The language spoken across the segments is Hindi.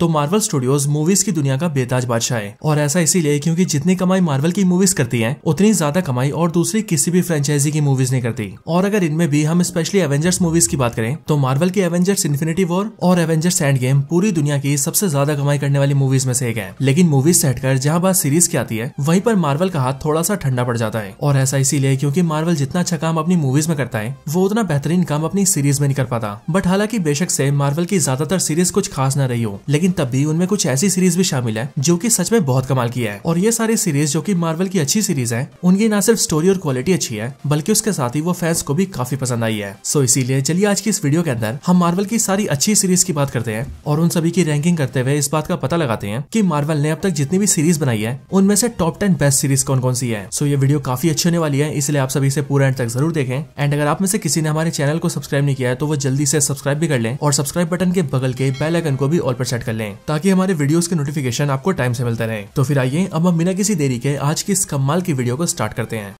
तो मार्वल स्टूडियोज मूवीज की दुनिया का बेताज बादशाह है और ऐसा इसीलिए क्योंकि जितनी कमाई मार्वल की मूवीज करती हैं उतनी ज्यादा कमाई और दूसरी किसी भी फ्रेंचाइजी की मूवीज नहीं करती और अगर इनमें भी हम स्पेशली एवेंजर्स मूवीज की बात करें तो मार्वल की एवेंजर्स इन्फिनिटी वॉर और एवेंजर्स एंड गेम पूरी दुनिया की सबसे ज्यादा कमाई करने वाली मूवीज में से एक है लेकिन मूवीज से हटकर जहाँ बात सीरीज की आती है वहीं पर मार्वल का हाथ थोड़ा सा ठंडा पड़ जाता है और ऐसा इसीलिए क्योंकि मार्वल जितना अच्छा काम अपनी मूवीज में करता है वो उतना बेहतरीन काम अपनी सीरीज में नहीं कर पाता बट हालांकि बेशक से मार्वल की ज्यादातर सीरीज कुछ खास न रही हो लेकिन लेकिन तब भी उनमें कुछ ऐसी सीरीज भी शामिल है जो की सच में बहुत कमाल की है और ये सारी सीरीज जो की मार्वल की अच्छी सीरीज है उनकी न सिर्फ स्टोरी और क्वालिटी अच्छी है बल्कि उसके साथ ही वो फैंस को भी काफी पसंद आई है सो इसीलिए चलिए आज की इस वीडियो के अंदर हम मार्वल की सारी अच्छी सीरीज की बात करते हैं और उन सभी की रैंकिंग करते हुए इस बात का पता लगाते हैं कि मार्वल ने अब तक जितनी भी सीरीज बनाई है उनमें से टॉप टेन बेस्ट सीरीज कौन कौन सी है सो so, ये वीडियो काफी अच्छी होने वाली है इसलिए आप सभी इसे पूरा एंड तक जरूर देखें एंड अगर आप में से किसी ने हमारे चैनल को सब्सक्राइब नहीं किया है तो वो जल्दी से सब्सक्राइब भी कर लें और सब्सक्राइब बटन के बगल के बेल आइकन को भी ऑल पर सेट कर लें ताकि हमारे वीडियोस के नोटिफिकेशन आपको टाइम से मिलते रहे तो फिर आइए अब हम बिना किसी देरी के आज की इस कमाल की वीडियो को स्टार्ट करते हैं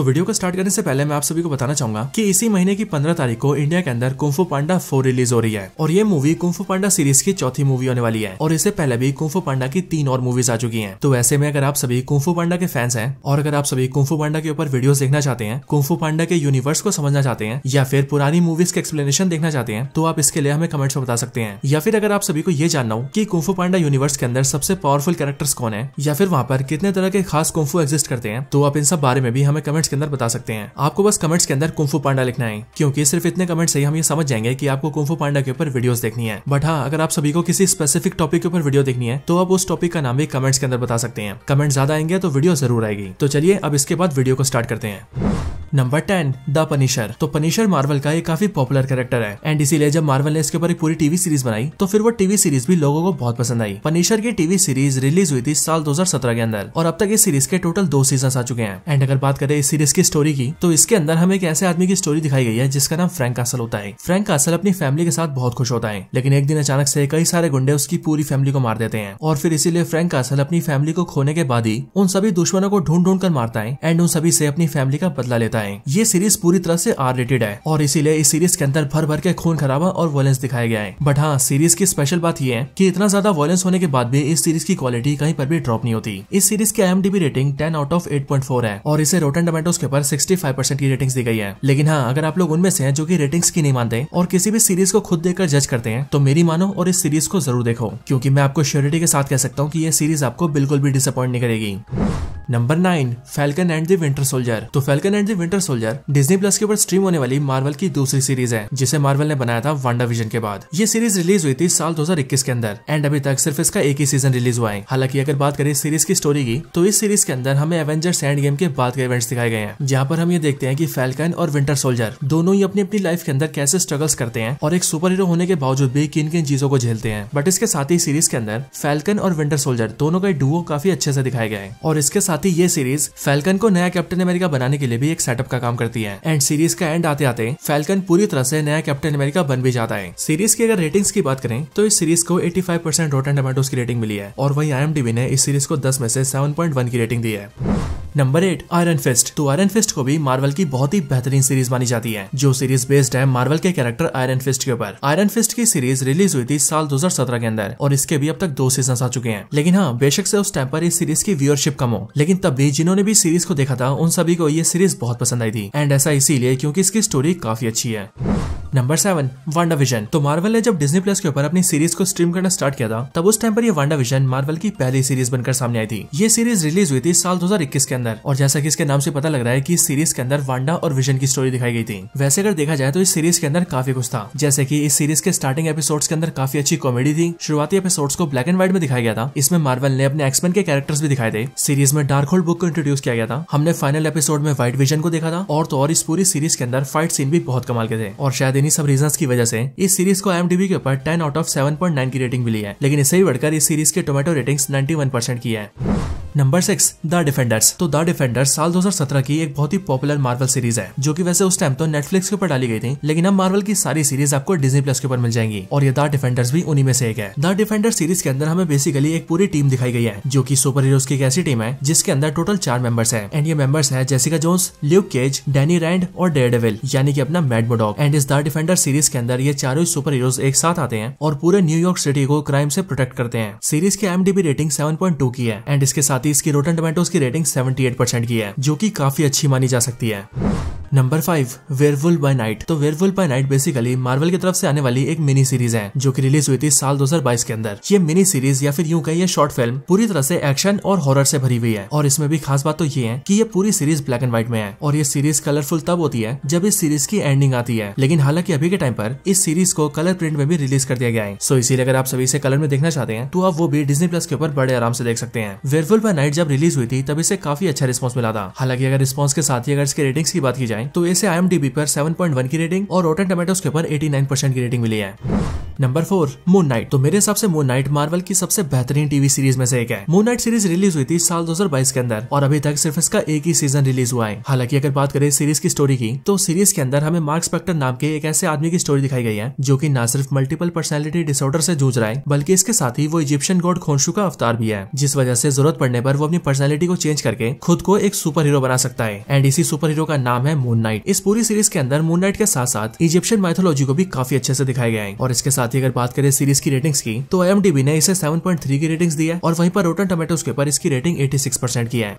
तो वीडियो को स्टार्ट करने से पहले मैं आप सभी को बताना चाहूंगा कि इसी महीने की पंद्रह तारीख को इंडिया के अंदर कुंफू पांडा फोर रिलीज हो रही है और ये मूवी कुंफू पांडा सीरीज की चौथी मूवी होने वाली है और इससे पहले भी कुंफू पांडा की तीन और मूवीज आ चुकी है तो वैसे में अगर आप सभी कुंफू पांडा के फैंस है और अगर आप सभी कुंफू पांडा के ऊपर वीडियो देखना चाहते हैं कुंफू पांडा के यूनिवर्स को समझना चाहते हैं या फिर पुरानी मूवीज के एक्सप्लेनेशन देखना चाहते हैं तो आप इसके लिए हमें कमेंट्स में बता सकते हैं या फिर अगर आप सभी को ये जानना हो कि कुंफू पांडा यूनिवर्स के अंदर सबसे पावरफुल कैरेक्टर्स कौन है या फिर वहाँ पर कितने तरह के खास कुंफू एग्जिस्ट करते हैं तो आप इन सब बारे में भी हमें कमेंट्स के अंदर बता सकते हैं आपको बस कमेंट्स के अंदर कुंफू पांडा लिखना है क्योंकि सिर्फ इतने कमेंट्स ही हम ये समझ जाएंगे कि आपको कुंफू पांडा के ऊपर वीडियो देखनी है बट हाँ अगर आप सभी को किसी स्पेसिफिक टॉपिक के ऊपर वीडियो देखनी है तो आप उस टॉपिक का नाम भी कमेंट्स के अंदर बता सकते हैं कमेंट ज्यादा आएंगे तो वीडियो जरूर आएगी तो चलिए अब इसके बाद वीडियो को स्टार्ट करते हैं नंबर टेन द पनिशर तो पनिशर मार्वल का एक काफी पॉपुलर कैरेक्टर है एंड इसीलिए जब मार्वल ने इसके ऊपर एक पूरी टीवी सीरीज बनाई तो फिर वो टीवी सीरीज भी लोगों को बहुत पसंद आई पनिशर की टीवी सीरीज रिलीज हुई थी साल 2017 के अंदर और अब तक इस सीरीज के टोटल दो सीजन आ चुके हैं एंड अगर बात करें इस सीरीज की स्टोरी की तो इसके अंदर हमें एक ऐसे आदमी की स्टोरी दिखाई गई है जिसका नाम फ्रैंक कासल होता है फ्रैंक कासल अपनी फैमिली के साथ बहुत खुश होता है लेकिन एक दिन अचानक से कई सारे गुंडे उसकी पूरी फैमिली को मार देते हैं और फिर इसीलिए फ्रैंक कासल अपनी फैमिली को खोने के बाद ही उन सभी दुश्मनों को ढूंढ ढूंढ कर मारता है एंड उन सभी से अपनी फैमिली का बदला लेता है बताएं ये सीरीज पूरी तरह से आर रेटेड है और इसीलिए इस सीरीज के अंदर भर भर के खून खराबा और वॉयलेंस दिखाया गया है बट हाँ सीरीज की स्पेशल बात यह है कि इतना ज्यादा वॉयलेंस होने के बाद भी इस सीरीज की क्वालिटी कहीं पर भी ड्रॉप नहीं होती इस सीरीज की IMDb rating ten out of 8.4 है और इसे रोटन टमेटोज के ऊपर 65 परसेंट की रेटिंग दी गई है लेकिन हाँ अगर आप लोग उनमें से हैं जो की रेटिंग की नहीं मानते और किसी भी सीरीज को खुद देखकर जज करते हैं तो मेरी मानो और इस सीरीज को जरूर देखो क्योंकि मैं आपको श्योरिटी के साथ कह सकता हूँ की ये सीरीज आपको बिल्कुल भी डिसअपॉइंट नहीं करेगी number nine falcon and the winter soldier तो falcon and the winter soldier Disney plus के ऊपर स्ट्रीम होने वाली मार्वल की दूसरी सीरीज है जिसे मार्वल ने बनाया था वांडा विजन के बाद ये सीरीज रिलीज हुई थी साल 2021 के अंदर एंड अभी तक सिर्फ इसका एक ही सीजन रिलीज हुआ है हालांकि अगर बात करें सीरीज की स्टोरी की तो इस सीरीज के अंदर हमें एवेंजर्स एंड गेम के बाद के इवेंट्स दिखाए गए हैं जहाँ पर हम ये देखते हैं की फैल्कन और विंटर सोल्जर दोनों ही अपनी अपनी लाइफ के अंदर कैसे स्ट्रगल्स करते हैं और एक सुपर हीरो होने के बावजूद भी किन किन चीजों को झेलते हैं बट इसके साथ ही सीरीज के अंदर फैल्कन और विंटर सोल्जर दोनों का डुओ काफी अच्छे से दिखाए गए और इसके साथ साथ ही ये सीरीज फैल्कन को नया कैप्टन अमेरिका बनाने के लिए भी एक सेटअप का काम करती है एंड सीरीज का एंड आते आते फैल्कन पूरी तरह से नया कैप्टन अमेरिका बन भी जाता है सीरीज की अगर रेटिंग्स की बात करें तो इस सीरीज को 85 फाइव परसेंट रोटन की रेटिंग मिली है और वही आई ने इस सीरीज को दस में से सेवन की रेटिंग दी है नंबर एट आयरन फिस्ट तो आयरन फिस्ट को भी मार्वल की बहुत ही बेहतरीन सीरीज मानी जाती है जो सीरीज बेस्ड है मार्वल के कैरेक्टर आयरन फिस्ट के ऊपर आयरन फिस्ट की सीरीज रिलीज हुई थी साल 2017 के अंदर और इसके भी अब तक दो सीजन आ चुके हैं लेकिन हाँ बेशक से उस टाइम पर इस सीरीज की व्यूअरशिप कम हो लेकिन तब भी जिन्होंने भी सीरीज को देखा था उन सभी को ये सीरीज बहुत पसंद आई थी एंड ऐसा इसीलिए क्योंकि इसकी स्टोरी काफी अच्छी है नंबर सेवन वांडा विजन तो मार्वल ने जब डिजनी प्लस के ऊपर अपनी सीरीज को स्ट्रीम करना स्टार्ट किया था तब उस टाइम पर ये वांडा विजन मार्वल की पहली सीरीज बनकर सामने आई थी ये सीरीज रिलीज हुई थी साल 2021 के अंदर और जैसा कि इसके नाम से पता लग रहा है कि इस सीरीज के अंदर वांडा और विजन की स्टोरी दिखाई गई थी वैसे अगर देखा जाए तो इस सीरीज के अंदर काफी कुछ था जैसे की इस सीरीज के स्टार्टिंग एपिसोड के अंदर काफी अच्छी कॉमेडी थी शुरुआती एपिसोड को ब्लैक एंड व्हाइट में दिखाया गया था इसमें मार्वल ने अपने एक्सपेन के कैरेक्टर्स भी दिखाए थे सीरीज में डार्क होल्ड बुक को इंट्रोड्यूस किया गया था हमने फाइनल एपिसोड में व्हाइट विजन को देखा था और तो और इस पूरी सीरीज के अंदर फाइट सीन भी बहुत कमाल के थे और शायद इन्हीं सब रीजन की वजह से इस सीरीज को आई के ऊपर टेन आउट ऑफ सेवन की रेटिंग मिली है लेकिन इससे भी बढ़कर इस सीरीज के टोमेटो रेटिंग नाइन्टी की है नंबर सिक्स द डिफेंडर्स तो द डिफेंडर्स साल 2017 की एक बहुत ही पॉपुलर मार्वल सीरीज है जो कि वैसे उस टाइम तो नेटफ्लिक्स के ऊपर डाली गई थी लेकिन अब मार्वल की सारी सीरीज आपको डिजनी प्लस के ऊपर मिल जाएंगी और ये द डिफेंडर्स भी उन्हीं में से एक है द डिफेंडर सीरीज के अंदर हमें बेसिकली एक पूरी टीम दिखाई गई है जो की सुपर हीरोज की एक ऐसी टीम है जिसके अंदर टोटल चार मेंबर्स है एंड ये मेंबर्स है Jessica Jones Luke Cage Danny Rand और डेविल यानी कि अपना मैड मोडॉक एंड इस द डिफेंडर सीरीज के अंदर ये चारों सुपर हीरोज एक साथ आते हैं और पूरे न्यूयॉर्क सिटी को क्राइम से प्रोटेक्ट करते हैं सीरीज के एमडीबी रेटिंग सेवन की है एंड इसके साथ साथ ही इसकी रोटन टोमेटोज की रेटिंग 78% की है जो कि काफी अच्छी मानी जा सकती है number five werewolf by night तो werewolf by night basically Marvel की तरफ से आने वाली एक मिनी सीरीज है जो कि रिलीज हुई थी साल 2022 के अंदर ये मिनी सीरीज या फिर यूं कहिए शॉर्ट फिल्म पूरी तरह से एक्शन और हॉरर से भरी हुई है और इसमें भी खास बात तो ये है कि ये पूरी सीरीज ब्लैक एंड व्हाइट में है और ये सीरीज कलरफुल तब होती है जब इस सीरीज की एंडिंग आती है लेकिन हालांकि अभी के टाइम पर इस सीरीज को कलर प्रिंट में भी रिलीज कर दिया गया है सो इसीलिए अगर आप सभी इसे कलर में देखना चाहते हैं तो आप वो भी डिजनी प्लस के ऊपर बड़े आराम से देख सकते हैं वेयरवुल बाय नाइट जब रिलीज हुई थी तब इसे काफी अच्छा रिस्पॉन्स मिला था हालांकि अगर रिस्पॉन्स के साथ ही अगर इसके रेटिंग्स की बात की जाए जाए तो इसे आई पर 7.1 की रेटिंग और रोटन टोमेटोज के ऊपर 89% की रेटिंग मिली है नंबर फोर मून नाइट तो मेरे हिसाब से मून नाइट मार्वल की सबसे बेहतरीन टीवी सीरीज में से एक है मून नाइट सीरीज रिलीज हुई थी साल 2022 के अंदर और अभी तक सिर्फ इसका एक ही सीजन रिलीज हुआ है हालांकि अगर बात करें सीरीज की स्टोरी की तो सीरीज के अंदर हमें मार्क स्पेक्टर नाम के एक ऐसे आदमी की स्टोरी दिखाई गई है जो की न सिर्फ मल्टीपल पर्सनैलिटी डिसऑर्डर से जूझ रहा है बल्कि इसके साथ ही वो इजिप्शियन गॉड खोशु का अवतार भी है जिस वजह से जरूरत पड़ने पर वो अपनी पर्सनैलिटी को चेंज करके खुद को एक सुपर हीरो बना सकता है एंड इसी सुपर हीरो का नाम है मून नाइट इस पूरी सीरीज के अंदर मून नाइट के साथ साथ इजिप्शियन माइथोलॉजी को भी काफी अच्छे से दिखाया गया है और इसके साथ ही अगर बात करें सीरीज की रेटिंग्स की तो एम ने इसे सेवन की रेटिंग दी है और वहीं पर रोटन टोमेटो के ऊपर इसकी रेटिंग परसेंट की है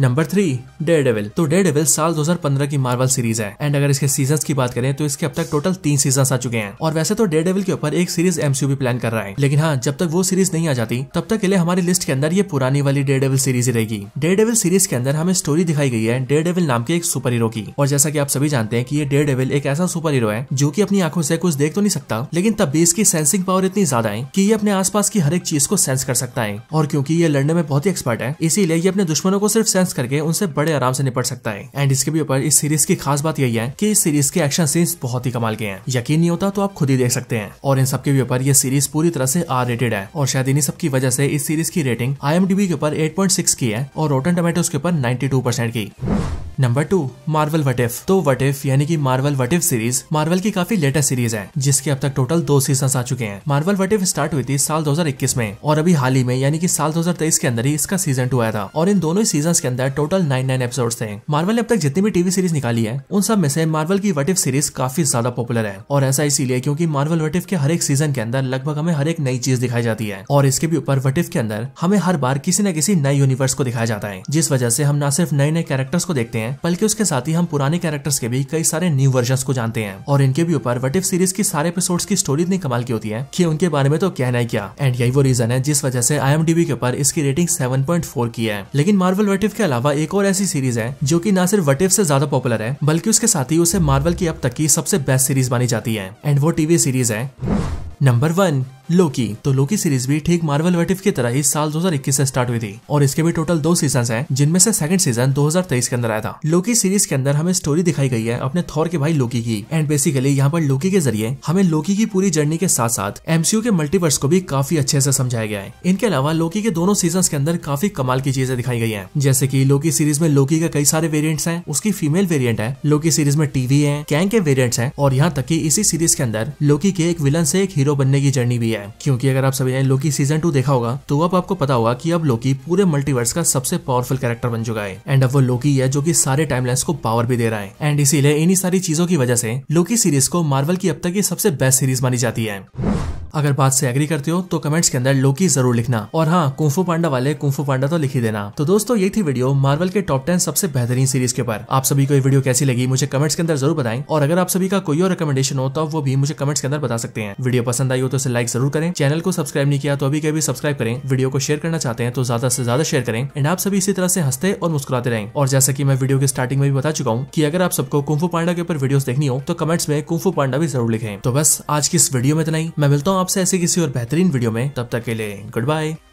नंबर थ्री डेयर डेविल तो डेयर डेविल साल 2015 की मार्वल सीरीज है एंड अगर इसके सीजन की बात करें तो इसके अब तक टोटल तीन सीजन आ चुके हैं और वैसे तो डे डेविल के ऊपर एक सीरीज एमसीयू भी प्लान कर रहा है लेकिन हाँ जब तक वो सीरीज नहीं आ जाती तब तक के लिए हमारी लिस्ट के अंदर ये पुरानी वाली डेयर डेविल सीरीज रहेगी डेयर डेविल सीरीज के अंदर हमें स्टोरी दिखाई गई है डेयर डेविल नाम के एक सुपर हीरो की और जैसा की आप सभी जानते हैं की ये डेयर डेविल एक ऐसा सुपर हीरो है जो की अपनी आंखों से कुछ देख तो नहीं सकता लेकिन तब भी इसकी सेंसिंग पावर इतनी ज्यादा है की ये अपने आसपास की हर एक चीज को सेंस कर सकता है और क्यूँकी ये लड़ने में बहुत ही एक्सपर्ट है इसीलिए ये अपने दुश्मनों को सिर्फ सेंस डिफेंस करके उनसे बड़े आराम से निपट सकता है एंड इसके भी ऊपर इस सीरीज की खास बात यही है की इस सीरीज के एक्शन सीन्स बहुत ही कमाल के हैं यकीन नहीं होता तो आप खुद ही देख सकते हैं और इन सबके भी ऊपर ये सीरीज पूरी तरह से आर रेटेड है और शायद इन्हीं सबकी वजह से इस सीरीज की रेटिंग आई के ऊपर एट की है और रोटन टोमेटो के ऊपर नाइन्टी परसेंट की नंबर टू मार्वल वटिफ तो वटिफ यानी कि मार्वल वटिफ सीरीज मार्वल की काफी लेटेस्ट सीरीज है जिसके अब तक टोटल दो सीजन आ चुके हैं मार्वल वटिफ स्टार्ट हुई थी साल 2021 में और अभी हाल ही में यानी कि साल 2023 के अंदर ही इसका सीजन टू आया था और इन दोनों सीजन के अंदर टोटल नाइन नाइन एपिसोड थे मार्वल ने अब तक जितनी भी टीवी सीरीज निकाली है उन सब में से मार्वल की वटिफ सीरीज काफी ज्यादा पॉपुलर है और ऐसा इसीलिए क्योंकि मार्वल वटिफ के हर एक सीजन के अंदर लगभग हमें हर एक नई चीज दिखाई जाती है और इसके भी ऊपर वटिफ के अंदर हमें हर बार किसी न किसी नए यूनिवर्स को दिखाया जाता है जिस वजह से हम न सिर्फ नए नए कैरेक्टर्स को देखते हैं हैं बल्कि उसके साथ ही हम पुराने कैरेक्टर्स के भी कई सारे न्यू वर्जन को जानते हैं और इनके भी ऊपर वटिव सीरीज की सारे एपिसोड की स्टोरी इतनी कमाल की होती है की उनके बारे में तो कहना ही क्या एंड यही वो रीजन है जिस वजह से आई के ऊपर इसकी रेटिंग सेवन की है लेकिन मार्वल वटिव के अलावा एक और ऐसी सीरीज है जो की न सिर्फ वटिव से ज्यादा पॉपुलर है बल्कि उसके साथ ही उसे मार्वल की अब तक की सबसे बेस्ट सीरीज मानी जाती है एंड वो टीवी सीरीज है नंबर वन लोकी तो लोकी सीरीज भी ठीक मार्वल वर्टिव की तरह ही साल 2021 से स्टार्ट हुई थी और इसके भी टोटल दो सीजन हैं जिनमें से सेकंड सीजन 2023 के अंदर आया था लोकी सीरीज के अंदर हमें स्टोरी दिखाई गई है अपने थॉर के भाई लोकी की एंड बेसिकली यहाँ पर लोकी के जरिए हमें लोकी की पूरी जर्नी के साथ साथ एमसीयू के मल्टीवर्स को भी काफी अच्छे से समझाया गया है इनके अलावा लोकी के दोनों सीजन के अंदर काफी कमाल की चीजें दिखाई गई है जैसे की लोकी सीरीज में लोकी का कई सारे वेरियंट्स है उसकी फीमेल वेरियंट है लोकी सीरीज में टीवी है कैंग के वेरियंट्स है और यहाँ तक की इसी सीरीज के अंदर लोकी के एक विलन से एक हीरो हीरो बनने की जर्नी भी है क्योंकि अगर आप सभी ने लोकी सीजन टू देखा होगा तो अब आपको पता होगा कि अब लोकी पूरे मल्टीवर्स का सबसे पावरफुल कैरेक्टर बन चुका है एंड अब वो लोकी है जो की सारे टाइमलाइंस को पावर भी दे रहा है एंड इसीलिए इन्हीं सारी चीजों की वजह से लोकी सीरीज को मार्वल की अब तक की सबसे बेस्ट सीरीज मानी जाती है अगर बात से एग्री करते हो तो कमेंट्स के अंदर लोकी जरूर लिखना और हाँ कुंफू पांडा वाले कुंफू पांडा तो लिख ही देना तो दोस्तों ये थी वीडियो मार्वल के टॉप टेन सबसे बेहतरीन सीरीज के ऊपर आप सभी को ये वीडियो कैसी लगी मुझे कमेंट्स के अंदर जरूर बताएं और अगर आप सभी का कोई और रिकमेंडेशन हो तो वो भी मुझे कमेंट्स के अंदर बता सकते हैं वीडियो पसंद आई हो तो इसे लाइक जरूर करें चैनल को सब्सक्राइब नहीं किया तो अभी कभी सब्सक्राइब करें वीडियो को शेयर करना चाहते हैं तो ज्यादा से ज्यादा शेयर करें एंड आप सभी इसी तरह से हंसते और मुस्कुराते रहें और जैसा कि मैं वीडियो के स्टार्टिंग में भी बता चुका हूँ कि अगर आप सबको कुंफू पांडा के ऊपर वीडियो देखनी हो तो कमेंट्स में कुंफू पांडा भी जरूर लिखें तो बस आज की इस वीडियो में इतना ही मैं मिलता हूँ हूँ आपसे ऐसी किसी और बेहतरीन वीडियो में तब तक के लिए गुड बाय